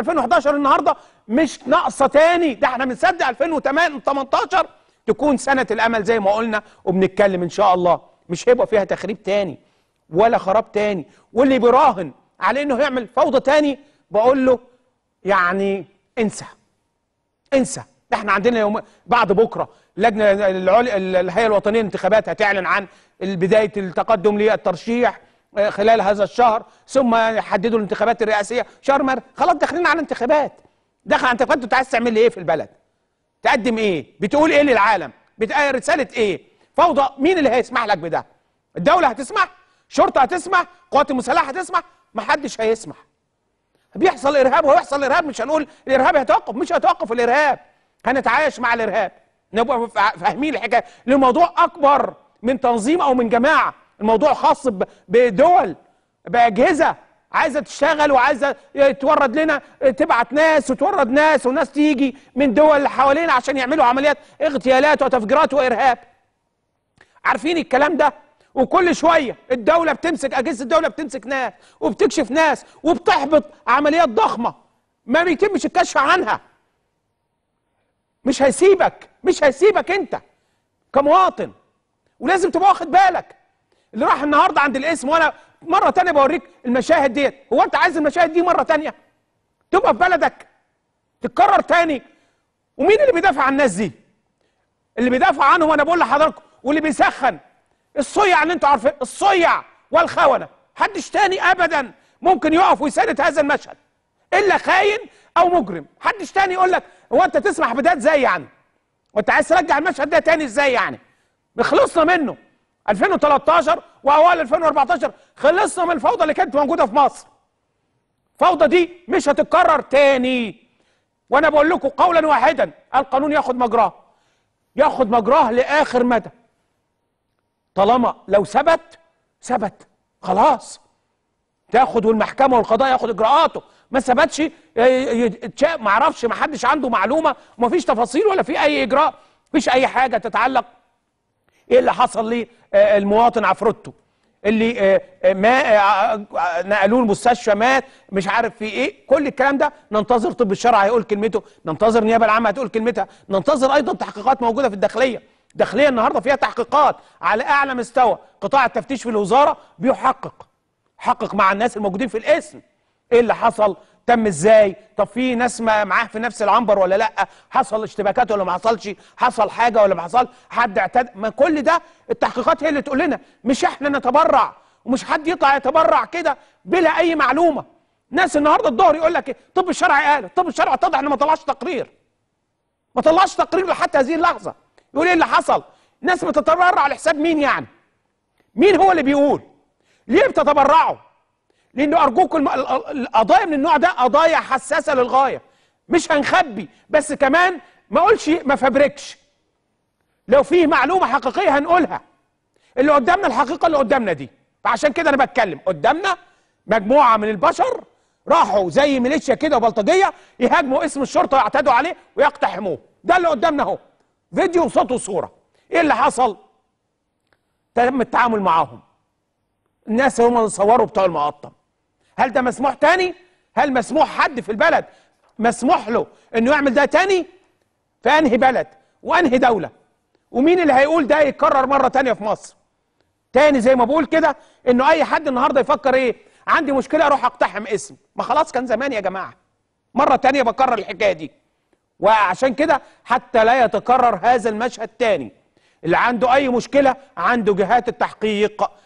2011 النهارده مش ناقصه تاني ده احنا بنصدق 2008 18 تكون سنه الامل زي ما قلنا وبنتكلم ان شاء الله مش هيبقى فيها تخريب تاني ولا خراب تاني واللي بيراهن على انه هيعمل فوضى تاني بقول له يعني انسى انسى ده احنا عندنا يوم بعد بكره لجنه الهيئه الوطنيه للانتخابات هتعلن عن بدايه التقدم للترشيح آه، خلال هذا الشهر ثم يحددوا يعني الانتخابات الرئاسيه شهر مر خلاص داخلين على انتخابات داخل على انتخابات انت عايز تعمل ايه في البلد تقدم ايه بتقول ايه للعالم بتقول آه، رساله ايه فوضى مين اللي هيسمح لك بده الدوله هتسمح شرطه هتسمح قوات المسلحه هتسمح حدش هيسمح بيحصل ارهاب وهيحصل ارهاب مش هنقول الارهاب هيتوقف مش هيتوقف الارهاب هنتعايش مع الارهاب نبقى فاهمين الحكايه الموضوع اكبر من تنظيم او من جماعه الموضوع خاص بدول باجهزه عايزه تشتغل وعايزه آه، تورد لنا آه، تبعت ناس وتورد ناس وناس تيجي من دول حوالينا عشان يعملوا عمليات اغتيالات وتفجيرات وارهاب عارفين الكلام ده وكل شويه الدوله بتمسك اجهزه الدوله بتمسك ناس وبتكشف ناس وبتحبط عمليات ضخمه ما بيتمش الكشف عنها مش هيسيبك مش هيسيبك انت كمواطن ولازم تبقى واخد بالك اللي راح النهارده عند الاسم وانا مره تانية بوريك المشاهد ديت هو انت عايز المشاهد دي مره تانية تبقى في بلدك تتكرر تاني ومين اللي بيدافع عن الناس دي اللي بيدافع عنهم انا بقول لحضراتكم واللي بيسخن الصيع اللي انتوا عارفين الصيع والخونه حدش تاني ابدا ممكن يقف ويساند هذا المشهد الا خاين او مجرم حدش تاني يقول لك هو انت تسمح بده ازاي يعني وانت عايز ترجع المشهد ده تاني ازاي يعني بخلصنا منه 2013 واوائل 2014 خلصنا من الفوضى اللي كانت موجوده في مصر الفوضى دي مش هتتكرر تاني وانا بقول لكم قولا واحدا القانون ياخد مجراه ياخد مجراه لاخر مدى طالما لو ثبت ثبت خلاص تاخد والمحكمه والقضاء ياخد اجراءاته ما ثبتش ما اعرفش ما حدش عنده معلومه وما فيش تفاصيل ولا في اي اجراء مفيش اي حاجه تتعلق ايه اللي حصل للمواطن آه، عفروتو اللي آه، آه، ما نقلوه المستشفى مات مش عارف في ايه كل الكلام ده ننتظر طب الشرع هيقول كلمته ننتظر النيابه العامه هتقول كلمتها ننتظر ايضا تحقيقات موجوده في الداخليه الداخليه النهارده فيها تحقيقات على اعلى مستوى قطاع التفتيش في الوزاره بيحقق حقق مع الناس الموجودين في القسم ايه اللي حصل تم ازاي طب في ناس معاه في نفس العنبر ولا لا حصل اشتباكات ولا ما حصلش حصل حاجه ولا ما حصل حد اعتد ما كل ده التحقيقات هي اللي تقول لنا مش احنا نتبرع ومش حد يطلع يتبرع كده بلا اي معلومه ناس النهارده الظهر يقول لك ايه الطب الشرعي قال الطب الشرعي اتضح انه ما طلعش تقرير ما طلعش تقرير لحتى هذه اللحظه يقول ايه اللي حصل ناس بتتبرع على حساب مين يعني مين هو اللي بيقول ليه بتتبرعوا لانه ارجوكم القضايا من النوع ده قضايا حساسه للغايه مش هنخبي بس كمان ما اقولش ما فبركش لو فيه معلومه حقيقيه هنقولها اللي قدامنا الحقيقه اللي قدامنا دي فعشان كده انا بتكلم قدامنا مجموعه من البشر راحوا زي ميليشيا كده وبلطجيه يهاجموا اسم الشرطه ويعتدوا عليه ويقتحموه ده اللي قدامنا اهو فيديو وصوت وصوره ايه اللي حصل تم التعامل معاهم الناس هم اللي صوروا بتوع المقطم هل ده مسموح تاني هل مسموح حد في البلد مسموح له انه يعمل ده تاني في انهي بلد وانهي دوله ومين اللي هيقول ده يتكرر مره تانيه في مصر تاني زي ما بقول كده انه اي حد النهارده يفكر ايه عندي مشكله اروح اقتحم اسم ما خلاص كان زمان يا جماعه مره تانيه بكرر الحكايه دي وعشان كده حتى لا يتكرر هذا المشهد تاني اللي عنده اي مشكله عنده جهات التحقيق